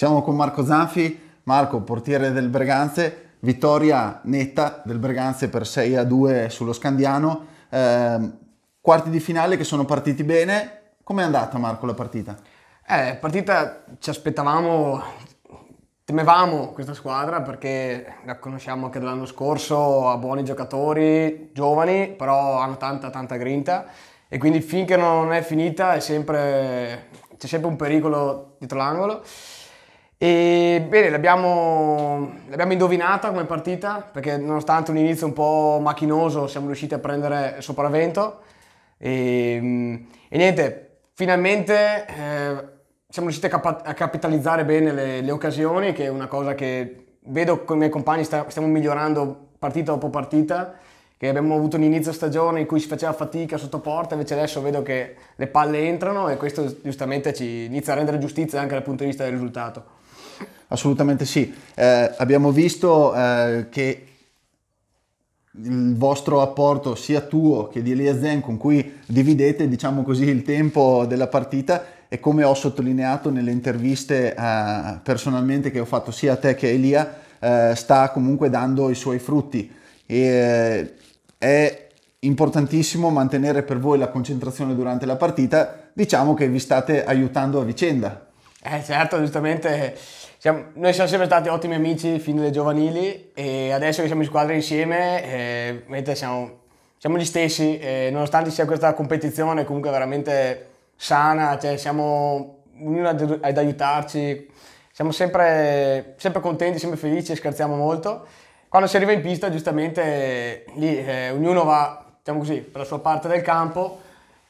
Siamo con Marco Zanfi, Marco, portiere del Breganze, vittoria netta del Breganze per 6 a 2 sullo Scandiano. Eh, quarti di finale che sono partiti bene. Com'è andata Marco la partita? Eh, partita ci aspettavamo, temevamo questa squadra perché la conosciamo anche dall'anno scorso, ha buoni giocatori, giovani, però hanno tanta tanta grinta e quindi finché non è finita sempre, c'è sempre un pericolo dietro l'angolo. E bene, l'abbiamo, l'abbiamo indovinata come partita, perché nonostante un inizio un po' macchinoso siamo riusciti a prendere il sopravvento. E, e niente, finalmente eh, siamo riusciti a, cap- a capitalizzare bene le, le, occasioni, che è una cosa che vedo con i miei compagni, sta, stiamo migliorando partita dopo partita, che abbiamo avuto un inizio stagione in cui si faceva fatica sotto porta, invece adesso vedo che le palle entrano e questo giustamente ci inizia a rendere giustizia anche dal punto di vista del risultato. Assolutamente sì. Eh, abbiamo visto eh, che il vostro apporto sia tuo che di Elia Zen con cui dividete diciamo così il tempo della partita e come ho sottolineato nelle interviste eh, personalmente che ho fatto sia a te che a Elia eh, sta comunque dando i suoi frutti e, eh, è importantissimo mantenere per voi la concentrazione durante la partita diciamo che vi state aiutando a vicenda eh certo giustamente siamo, noi siamo sempre stati ottimi amici fin dalle giovanili e adesso che siamo in squadra insieme, eh, siamo, siamo, gli stessi, eh, nonostante sia questa competizione comunque veramente sana, cioè siamo ognuno ad, ad aiutarci, siamo sempre, sempre, contenti, sempre felici e scherziamo molto. Quando si arriva in pista giustamente lì eh, ognuno va, diciamo così, per la sua parte del campo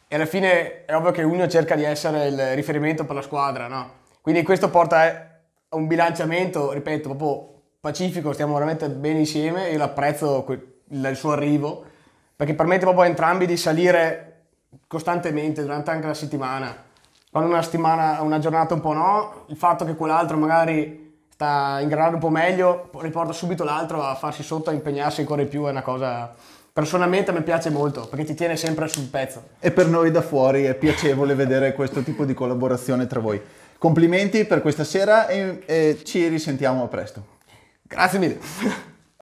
e alla fine è ovvio che ognuno cerca di essere il riferimento per la squadra, no? Quindi questo porta un bilanciamento, ripeto, proprio pacifico, stiamo veramente bene insieme e apprezzo il suo arrivo perché permette proprio a entrambi di salire costantemente durante anche la settimana. Quando una settimana, una giornata un po' no, il fatto che quell'altro magari sta ingranando un po' meglio riporta subito l'altro a farsi sotto, a impegnarsi ancora di più, è una cosa personalmente mi piace molto perché ti tiene sempre sul pezzo. E per noi da fuori è piacevole vedere questo tipo di collaborazione tra voi. Complimenti per questa sera e, e eh, ci risentiamo presto. Grazie mille.